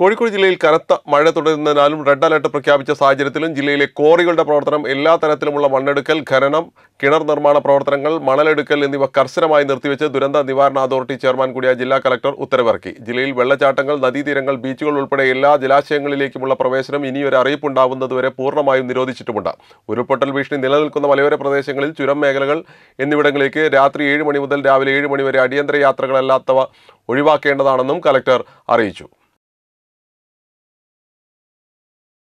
കോഴിക്കോട് ജില്ലയിൽ കനത്ത മഴ തുടരുന്നതിനാലും റെഡ് അലർട്ട് പ്രഖ്യാപിച്ച സാഹചര്യത്തിലും ജില്ലയിലെ കോറികളുടെ പ്രവർത്തനം എല്ലാ തരത്തിലുമുള്ള മണ്ണെടുക്കൽ ഖനനം കിണർ നിർമ്മാണ പ്രവർത്തനങ്ങൾ മണലെടുക്കൽ എന്നിവ കർശനമായി നിർത്തിവെച്ച് ദുരന്ത നിവാരണ അതോറിറ്റി ചെയർമാൻ കൂടിയായ ജില്ലാ കലക്ടർ ഉത്തരവിറക്കി ജില്ലയിൽ വെള്ളച്ചാട്ടങ്ങൾ നദീതീരങ്ങൾ ബീച്ചുകൾ ഉൾപ്പെടെ എല്ലാ ജലാശയങ്ങളിലേക്കുമുള്ള പ്രവേശനം ഇനിയൊരു അറിയിപ്പുണ്ടാവുന്നതുവരെ പൂർണ്ണമായും നിരോധിച്ചിട്ടുമുണ്ട് ഉരുൾപൊട്ടൽ ഭീഷണി നിലനിൽക്കുന്ന മലയോര പ്രദേശങ്ങളിൽ ചുരം മേഖലകൾ എന്നിവിടങ്ങളിലേക്ക് രാത്രി ഏഴ് മണി മുതൽ രാവിലെ ഏഴ് മണി വരെ അടിയന്തര യാത്രകളല്ലാത്തവ ഒഴിവാക്കേണ്ടതാണെന്നും കലക്ടർ അറിയിച്ചു